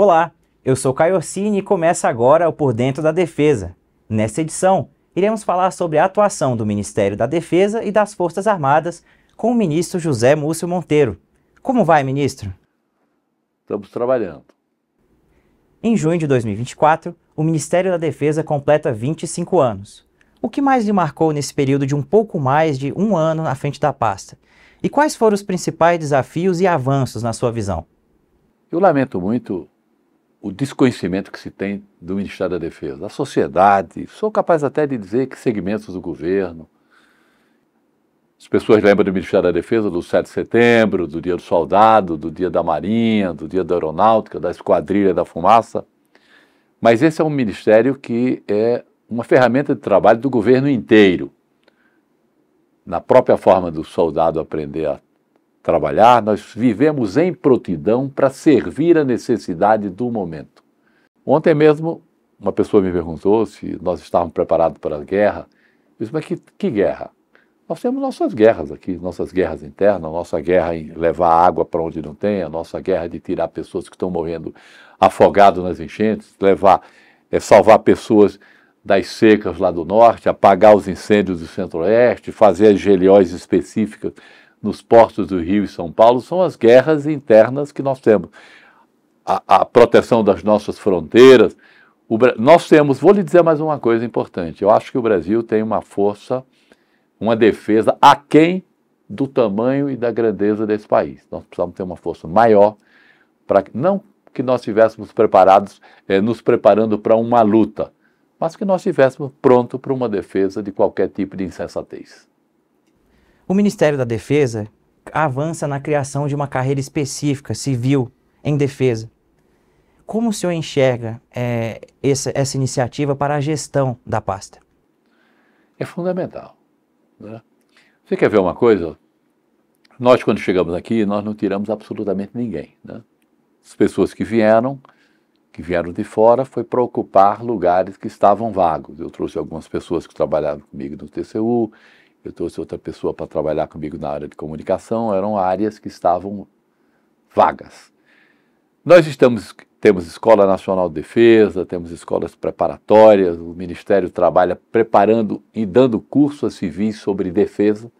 Olá, eu sou Caio Orsini e começa agora o Por Dentro da Defesa. Nesta edição, iremos falar sobre a atuação do Ministério da Defesa e das Forças Armadas com o ministro José Múcio Monteiro. Como vai, ministro? Estamos trabalhando. Em junho de 2024, o Ministério da Defesa completa 25 anos. O que mais lhe marcou nesse período de um pouco mais de um ano à frente da pasta? E quais foram os principais desafios e avanços na sua visão? Eu lamento muito o desconhecimento que se tem do Ministério da Defesa, da sociedade. Sou capaz até de dizer que segmentos do governo. As pessoas lembram do Ministério da Defesa do 7 de setembro, do Dia do Soldado, do Dia da Marinha, do Dia da Aeronáutica, da Esquadrilha da Fumaça. Mas esse é um ministério que é uma ferramenta de trabalho do governo inteiro. Na própria forma do soldado aprender a trabalhar, nós vivemos em prontidão para servir a necessidade do momento. Ontem mesmo, uma pessoa me perguntou se nós estávamos preparados para a guerra. Eu disse, mas que, que guerra? Nós temos nossas guerras aqui, nossas guerras internas, nossa guerra em levar água para onde não tem, a nossa guerra de tirar pessoas que estão morrendo afogadas nas enchentes, levar, é, salvar pessoas das secas lá do norte, apagar os incêndios do centro-oeste, fazer as geliões específicas nos portos do Rio e São Paulo são as guerras internas que nós temos. A, a proteção das nossas fronteiras. O, nós temos, vou lhe dizer mais uma coisa importante. Eu acho que o Brasil tem uma força, uma defesa aquém do tamanho e da grandeza desse país. Nós precisamos ter uma força maior para não que nós estivéssemos preparados, é, nos preparando para uma luta, mas que nós estivéssemos pronto para uma defesa de qualquer tipo de insensatez. O Ministério da Defesa avança na criação de uma carreira específica, civil, em defesa. Como o senhor enxerga é, essa, essa iniciativa para a gestão da pasta? É fundamental. Né? Você quer ver uma coisa? Nós, quando chegamos aqui, nós não tiramos absolutamente ninguém. Né? As pessoas que vieram, que vieram de fora, foi para ocupar lugares que estavam vagos. Eu trouxe algumas pessoas que trabalhavam comigo no TCU, eu trouxe outra pessoa para trabalhar comigo na área de comunicação, eram áreas que estavam vagas. Nós estamos, temos Escola Nacional de Defesa, temos escolas preparatórias, o Ministério trabalha preparando e dando curso a civis sobre defesa,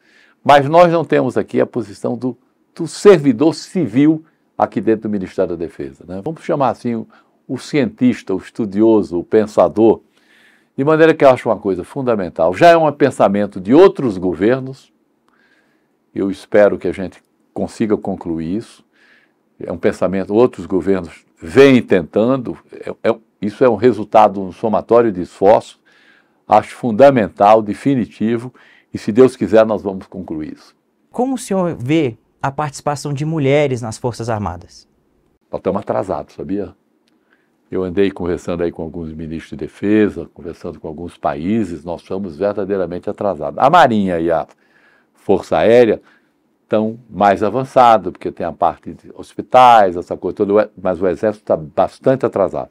mas nós não temos aqui a posição do, do servidor civil aqui dentro do Ministério da Defesa. Né? Vamos chamar assim o, o cientista, o estudioso, o pensador de maneira que eu acho uma coisa fundamental. Já é um pensamento de outros governos, eu espero que a gente consiga concluir isso. É um pensamento, outros governos vêm tentando, é, é, isso é um resultado, um somatório de esforço, acho fundamental, definitivo, e se Deus quiser, nós vamos concluir isso. Como o senhor vê a participação de mulheres nas Forças Armadas? Nós estamos atrasados, sabia? Eu andei conversando aí com alguns ministros de defesa, conversando com alguns países, nós estamos verdadeiramente atrasados. A Marinha e a Força Aérea estão mais avançados, porque tem a parte de hospitais, essa coisa toda, é, mas o Exército está bastante atrasado.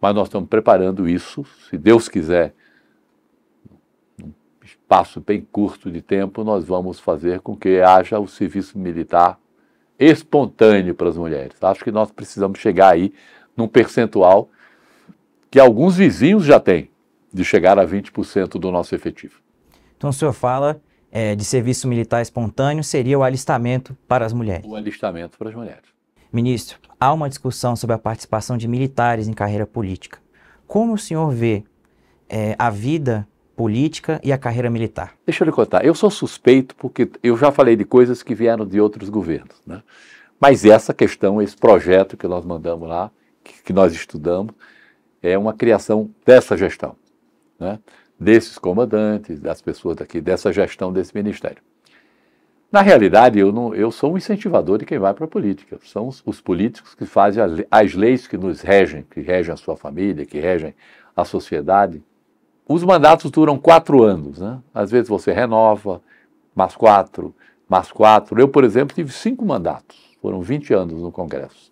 Mas nós estamos preparando isso, se Deus quiser, num espaço bem curto de tempo, nós vamos fazer com que haja o serviço militar espontâneo para as mulheres. Acho que nós precisamos chegar aí num percentual que alguns vizinhos já têm, de chegar a 20% do nosso efetivo. Então o senhor fala é, de serviço militar espontâneo, seria o alistamento para as mulheres? O alistamento para as mulheres. Ministro, há uma discussão sobre a participação de militares em carreira política. Como o senhor vê é, a vida política e a carreira militar? Deixa eu lhe contar. Eu sou suspeito porque eu já falei de coisas que vieram de outros governos. Né? Mas essa questão, esse projeto que nós mandamos lá, que nós estudamos é uma criação dessa gestão, né? desses comandantes, das pessoas daqui, dessa gestão desse ministério. Na realidade, eu, não, eu sou um incentivador de quem vai para a política. São os, os, políticos que fazem as, as leis que nos regem, que regem a sua família, que regem a sociedade. Os mandatos duram quatro anos. Né? Às vezes você renova, mais quatro, mais quatro. Eu, por exemplo, tive cinco mandatos. Foram 20 anos no Congresso.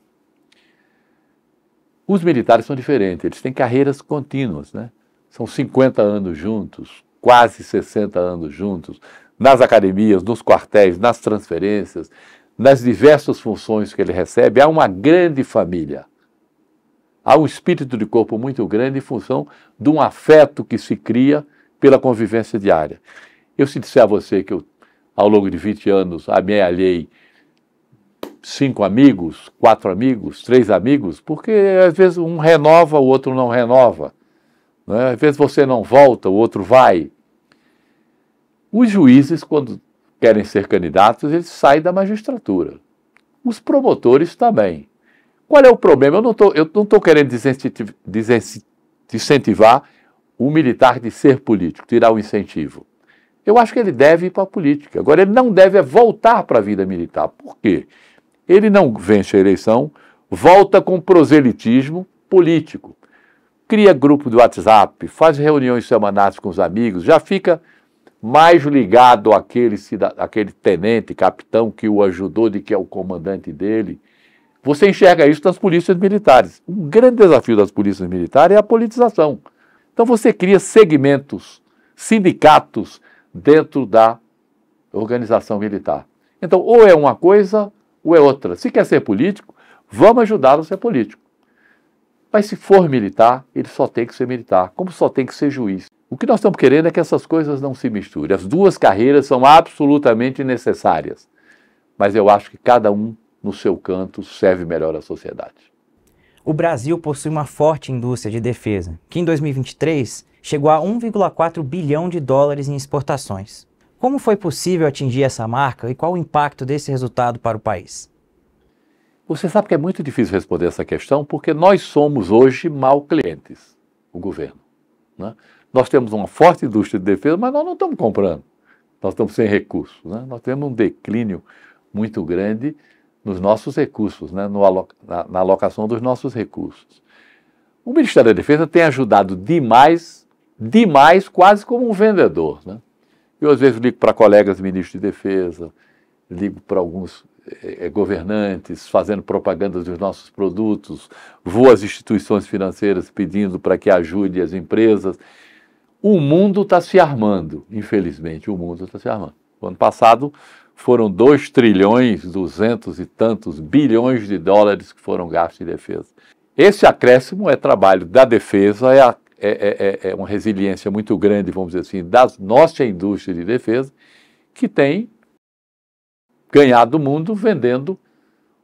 Os militares são diferentes, eles têm carreiras contínuas, né? São 50 anos juntos, quase 60 anos juntos, nas academias, nos quartéis, nas transferências, nas diversas funções que ele recebe. Há uma grande família. Há um espírito de corpo muito grande em função de um afeto que se cria pela convivência diária. Eu, se disser a você que eu, ao longo de 20 anos, amealhei cinco amigos, quatro amigos, três amigos, porque às vezes um renova, o outro não renova. Né? Às vezes você não volta, o outro vai. Os juízes, quando querem ser candidatos, eles saem da magistratura. Os promotores também. Qual é o problema? Eu não estou querendo desincentivar o militar de ser político, tirar o incentivo. Eu acho que ele deve ir para a política. Agora, ele não deve é voltar para a vida militar. Por quê? Ele não vence a eleição, volta com proselitismo político. Cria grupo do WhatsApp, faz reuniões semanais com os amigos, já fica mais ligado àquele, àquele tenente, capitão que o ajudou, de que é o comandante dele. Você enxerga isso nas polícias militares. Um grande desafio das polícias militares é a politização. Então você cria segmentos, sindicatos dentro da organização militar. Então, ou é uma coisa ou é outra. Se quer ser político, vamos ajudá-lo a ser político. Mas se for militar, ele só tem que ser militar, como só tem que ser juiz. O que nós estamos querendo é que essas coisas não se misturem. As duas carreiras são absolutamente necessárias. Mas eu acho que cada um, no seu canto, serve melhor à sociedade. O Brasil possui uma forte indústria de defesa, que em 2023 chegou a 1,4 bilhão de dólares em exportações. Como foi possível atingir essa marca e qual o impacto desse resultado para o país? Você sabe que é muito difícil responder essa questão porque nós somos hoje mal clientes, o governo. Né? Nós temos uma forte indústria de defesa, mas nós não estamos comprando. Nós estamos sem recursos. Né? Nós temos um declínio muito grande nos nossos recursos, né? no alo na, na alocação dos nossos recursos. O Ministério da Defesa tem ajudado demais, demais, quase como um vendedor. Né? Eu, às vezes, ligo para colegas ministros de defesa, ligo para alguns eh, eh, governantes fazendo propaganda dos nossos produtos, vou às instituições financeiras pedindo para que ajude as empresas. O mundo está se armando, infelizmente, o mundo está se armando. O ano passado foram 2 trilhões, 200 e tantos bilhões de dólares que foram gastos em defesa. Esse acréscimo é trabalho da defesa, é é, é, é, é uma resiliência muito grande, vamos dizer assim, da nossa indústria de defesa, que tem ganhado o mundo vendendo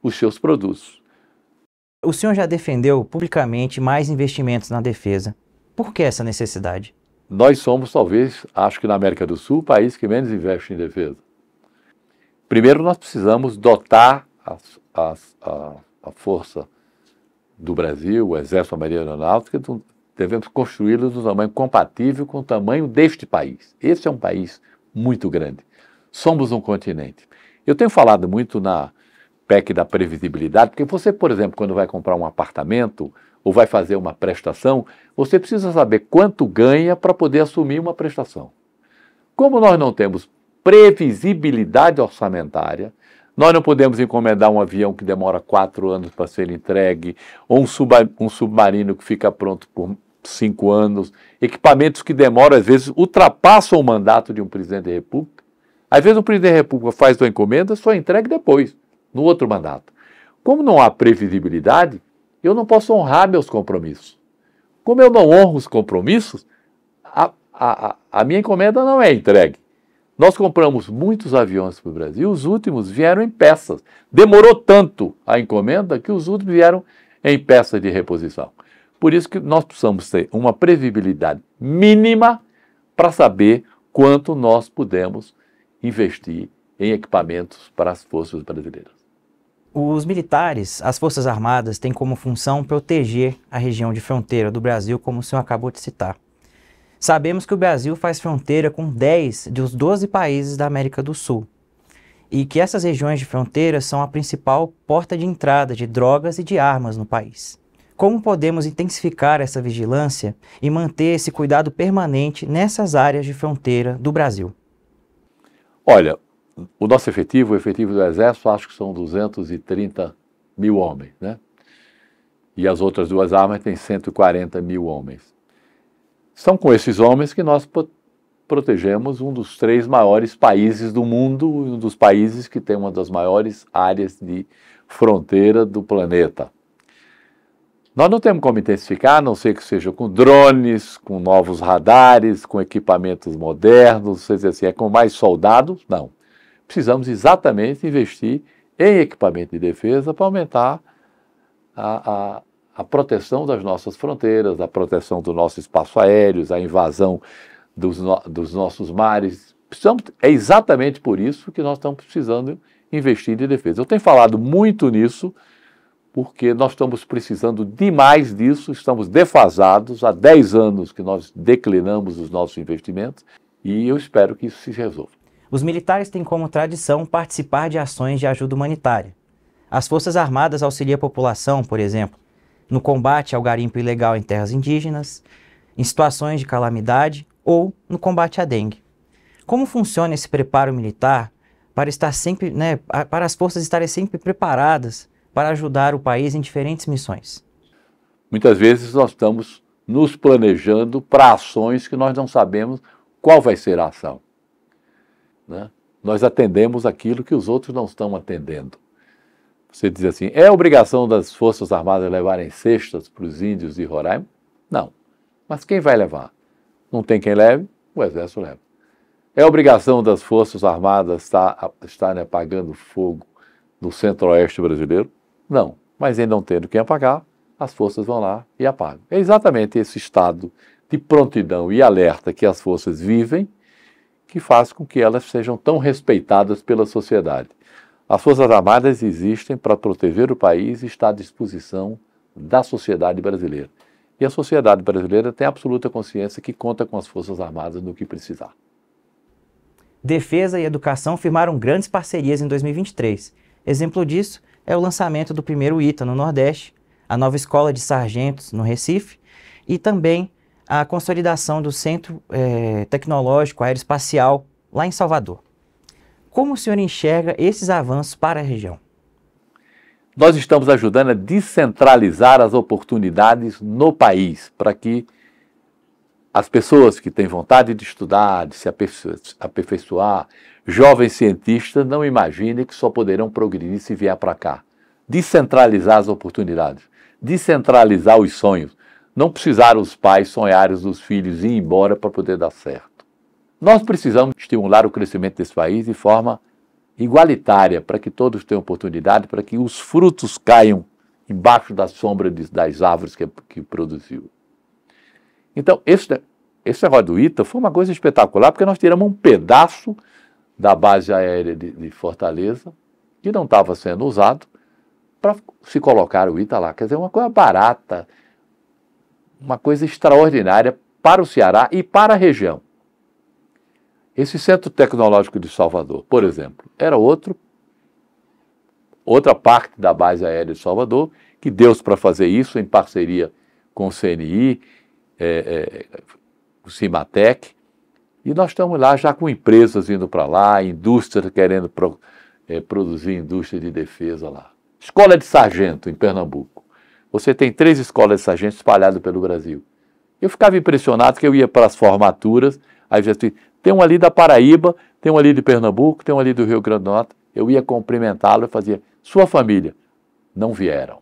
os seus produtos. O senhor já defendeu publicamente mais investimentos na defesa. Por que essa necessidade? Nós somos, talvez, acho que na América do Sul, o país que menos investe em defesa. Primeiro, nós precisamos dotar a, a, a força do Brasil, o Exército, a Marinha Aeronáutica, devemos construí-los no tamanho compatível com o tamanho deste país. Esse é um país muito grande. Somos um continente. Eu tenho falado muito na PEC da previsibilidade, porque você, por exemplo, quando vai comprar um apartamento ou vai fazer uma prestação, você precisa saber quanto ganha para poder assumir uma prestação. Como nós não temos previsibilidade orçamentária, nós não podemos encomendar um avião que demora quatro anos para ser entregue, ou um, suba, um submarino que fica pronto por cinco anos, equipamentos que demoram, às vezes, ultrapassam o mandato de um presidente da República. Às vezes, um presidente da República faz uma encomenda, só entrega depois, no outro mandato. Como não há previsibilidade, eu não posso honrar meus compromissos. Como eu não honro os compromissos, a, a, a minha encomenda não é entregue. Nós compramos muitos aviões para o Brasil, os últimos vieram em peças. Demorou tanto a encomenda que os últimos vieram em peças de reposição. Por isso que nós precisamos ter uma previsibilidade mínima para saber quanto nós podemos investir em equipamentos para as forças brasileiras. Os militares, as Forças Armadas, têm como função proteger a região de fronteira do Brasil, como o senhor acabou de citar. Sabemos que o Brasil faz fronteira com 10 dos 12 países da América do Sul e que essas regiões de fronteira são a principal porta de entrada de drogas e de armas no país. Como podemos intensificar essa vigilância e manter esse cuidado permanente nessas áreas de fronteira do Brasil? Olha, o nosso efetivo, o efetivo do Exército, acho que são 230 mil homens, né? E as outras duas armas têm 140 mil homens. São com esses homens que nós protegemos um dos três maiores países do mundo, um dos países que tem uma das maiores áreas de fronteira do planeta. Nós não temos como intensificar, a não ser que seja com drones, com novos radares, com equipamentos modernos, vocês assim, é com mais soldados, não. Precisamos exatamente investir em equipamento de defesa para aumentar a, a, a proteção das nossas fronteiras, a proteção do nosso espaço aéreo, a invasão dos, no, dos nossos mares. Precisamos, é exatamente por isso que nós estamos precisando investir em defesa. Eu tenho falado muito nisso, porque nós estamos precisando demais disso, estamos defasados, há 10 anos que nós declinamos os nossos investimentos e eu espero que isso se resolva. Os militares têm como tradição participar de ações de ajuda humanitária. As Forças Armadas auxiliam a população, por exemplo, no combate ao garimpo ilegal em terras indígenas, em situações de calamidade ou no combate à dengue. Como funciona esse preparo militar para estar sempre, né, para as forças estarem sempre preparadas para ajudar o país em diferentes missões. Muitas vezes nós estamos nos planejando para ações que nós não sabemos qual vai ser a ação. Né? Nós atendemos aquilo que os outros não estão atendendo. Você diz assim: é obrigação das Forças Armadas levarem cestas para os índios de Roraima? Não. Mas quem vai levar? Não tem quem leve? O Exército leva. É obrigação das Forças Armadas estar, estarem apagando fogo no centro-oeste brasileiro? Não. Mas ainda não tendo quem apagar, as forças vão lá e apagam. É exatamente esse estado de prontidão e alerta que as forças vivem que faz com que elas sejam tão respeitadas pela sociedade. As Forças Armadas existem para proteger o país e está à disposição da sociedade brasileira. E a sociedade brasileira tem absoluta consciência que conta com as Forças Armadas no que precisar. Defesa e educação firmaram grandes parcerias em 2023. Exemplo disso é o lançamento do primeiro ITA no Nordeste, a nova escola de sargentos no Recife e também a consolidação do Centro eh, Tecnológico Aeroespacial lá em Salvador. Como o senhor enxerga esses avanços para a região? Nós estamos ajudando a descentralizar as oportunidades no país para que as pessoas que têm vontade de estudar, de se aperfeiçoar, jovens cientistas, não imaginem que só poderão progredir se vier para cá. Descentralizar as oportunidades, descentralizar os sonhos. Não precisaram os pais sonharem os filhos ir embora para poder dar certo. Nós precisamos estimular o crescimento desse país de forma igualitária, para que todos tenham oportunidade, para que os frutos caiam embaixo da sombra das árvores que, que produziu. Então, esse, esse negócio do ITA foi uma coisa espetacular, porque nós tiramos um pedaço da base aérea de, de Fortaleza, que não estava sendo usado, para se colocar o ITA lá. Quer dizer, uma coisa barata, uma coisa extraordinária para o Ceará e para a região. Esse Centro Tecnológico de Salvador, por exemplo, era outro outra parte da base aérea de Salvador, que deu para fazer isso em parceria com o CNI é, é, o Cimatec, e nós estamos lá já com empresas indo para lá, indústria querendo pro, é, produzir indústria de defesa lá. Escola de sargento em Pernambuco. Você tem três escolas de sargento espalhadas pelo Brasil. Eu ficava impressionado que eu ia para as formaturas, aí já assim, tem um ali da Paraíba, tem um ali de Pernambuco, tem um ali do Rio Grande do Norte. Eu ia cumprimentá-lo e fazia, sua família. Não vieram.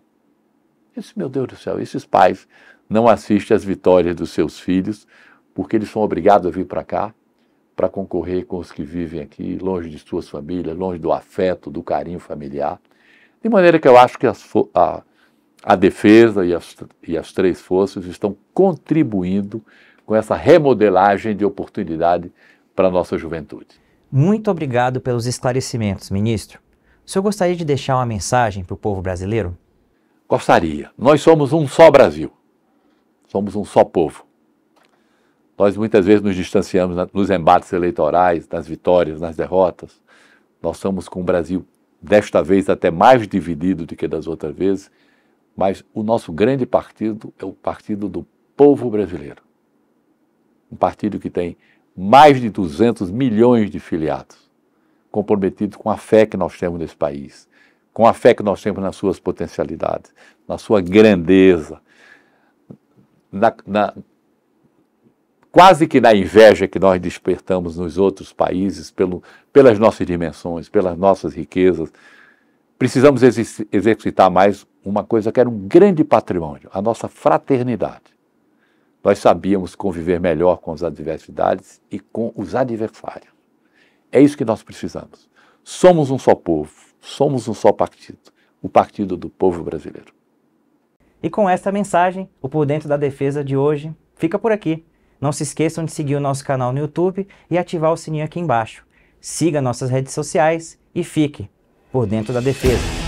Eu disse, meu Deus do céu, esses pais não assiste às vitórias dos seus filhos, porque eles são obrigados a vir para cá para concorrer com os que vivem aqui, longe de suas famílias, longe do afeto, do carinho familiar. De maneira que eu acho que as, a, a defesa e as, e as três forças estão contribuindo com essa remodelagem de oportunidade para a nossa juventude. Muito obrigado pelos esclarecimentos, ministro. O senhor gostaria de deixar uma mensagem para o povo brasileiro? Gostaria. Nós somos um só Brasil somos um só povo. Nós muitas vezes nos distanciamos nos embates eleitorais, nas vitórias, nas derrotas. Nós estamos com o Brasil, desta vez, até mais dividido do que das outras vezes, mas o nosso grande partido é o Partido do Povo Brasileiro. Um partido que tem mais de 200 milhões de filiados, comprometido com a fé que nós temos nesse país, com a fé que nós temos nas suas potencialidades, na sua grandeza, quase que na inveja que nós despertamos nos outros países pelo, pelas nossas dimensões, pelas nossas riquezas. Precisamos exercitar mais uma coisa que era um grande patrimônio, a nossa fraternidade. Nós sabíamos conviver melhor com as adversidades e com os adversários. É isso que nós precisamos. Somos um só povo, somos um só partido, o Partido do Povo Brasileiro. E com esta mensagem, o Por Dentro da Defesa de hoje fica por aqui. Não se esqueçam de seguir o nosso canal no YouTube e ativar o sininho aqui embaixo. Siga nossas redes sociais e fique por dentro da defesa.